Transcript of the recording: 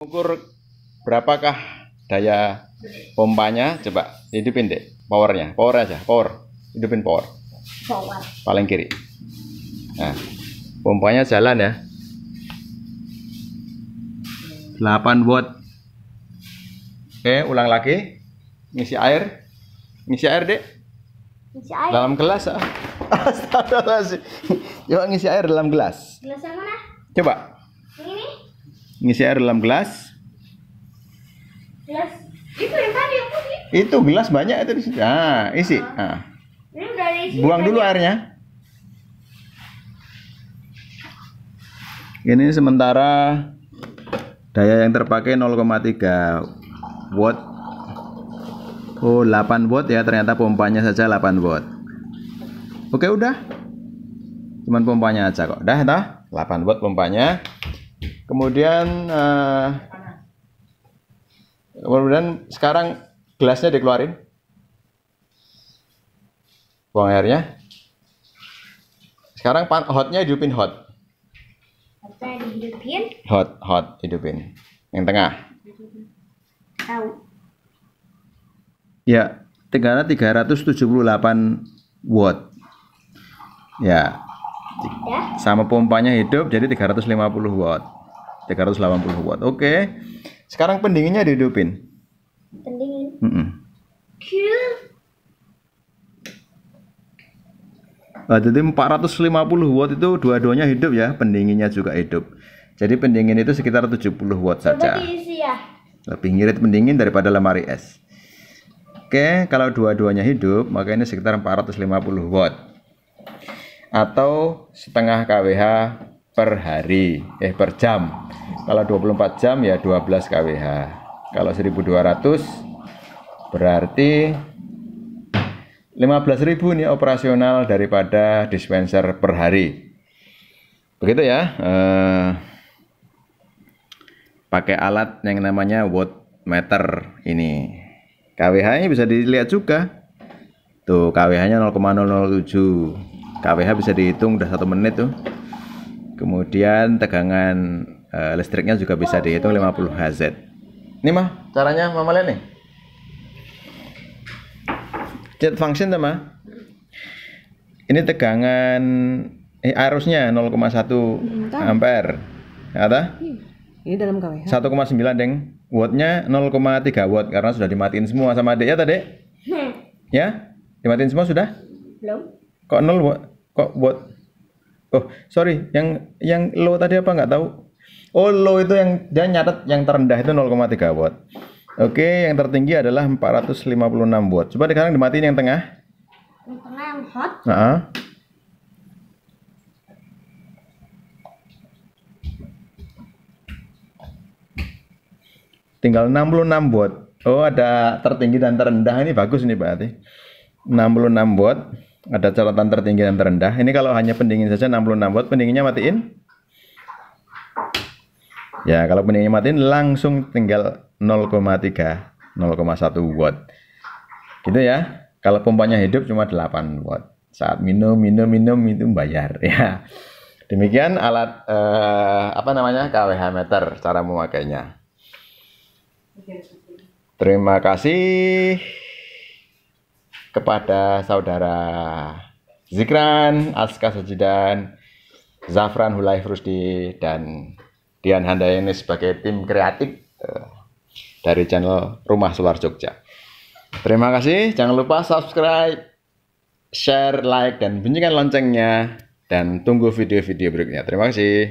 Ukur berapakah daya pompanya? Coba hidupin deh powernya, power aja, power. Hidupin power. Power. Paling kiri. Nah, pompanya jalan ya. 8 watt. Oke, ulang lagi. Ngisi air. Ngisi air, deh Ngisi air. Dalam gelas, ah. Astagfirullahaladzim. Coba ngisi air dalam gelas. Gelas yang mana? Coba ngisi air dalam gelas gelas itu yang tadi aku sih. itu gelas banyak itu di situ ah isi ah. ah. Ini udah isi buang dulu airnya ini sementara daya yang terpakai 0,3 watt oh 8 watt ya ternyata pompanya saja 8 watt oke udah cuman pompanya aja kok dah dah 8 watt pompanya Kemudian uh, kemudian sekarang gelasnya dikeluarin. Buang airnya. Sekarang pan, hotnya hidupin hot. Hotnya dihidupin? Hot, hot, hidupin. Yang tengah. Tahu. Ya, tegangannya 378 watt. ya. Sama pompanya hidup jadi 350 watt. 380 watt. Oke. Okay. Sekarang pendinginnya dihidupin. Pendingin. Mm Nah, jadi 450 watt itu dua-duanya hidup ya, pendinginnya juga hidup. Jadi pendingin itu sekitar 70 watt saja. Diisi ya. Lebih ngirit pendingin daripada lemari es. Oke, kalau dua-duanya hidup, maka ini sekitar 450 watt. Atau setengah kWh per hari eh per jam. Kalau 24 jam ya 12 kWh. Kalau 1200 berarti 15.000 ini operasional daripada dispenser per hari. Begitu ya. Eh, pakai alat yang namanya watt meter ini. KWH-nya bisa dilihat juga. Tuh, KWH-nya 0,007. KWH bisa dihitung udah satu menit tuh. Kemudian tegangan uh, listriknya juga bisa dihitung 50 Hz. Ini mah caranya Mama lihat nih. Jet function sama. Ini tegangan eh, arusnya 0,1 ampere. Ada? Ya, Ini dalam KWH. 1,9 deng. Wattnya 0,3 watt karena sudah dimatiin semua sama adik ya tadi. Hmm. Ya? Dimatiin semua sudah? Belum. Kok 0 watt? Kok watt? Oh, sorry, yang yang low tadi apa nggak tahu? Oh, low itu yang dia nyatet yang terendah itu 0,3 watt. Oke, yang tertinggi adalah 456 watt. Coba sekarang dimatiin yang tengah. Yang tengah yang hot. Uh -huh. Tinggal 66 watt. Oh, ada tertinggi dan terendah ini bagus ini berarti. 66 watt. Ada catatan tertinggi dan terendah. Ini kalau hanya pendingin saja 66 watt, pendinginnya matiin. Ya, kalau pendinginnya matiin langsung tinggal 0,3, 0,1 watt. Gitu ya. Kalau pompanya hidup cuma 8 watt. Saat minum, minum, minum itu bayar ya. Demikian alat eh, apa namanya KWH meter cara memakainya. Terima kasih kepada saudara Zikran, Aska Sajidan, Zafran Hulai Rusdi, dan Dian Handayani sebagai tim kreatif eh, dari channel Rumah Solar Jogja. Terima kasih, jangan lupa subscribe, share, like, dan bunyikan loncengnya, dan tunggu video-video berikutnya. Terima kasih.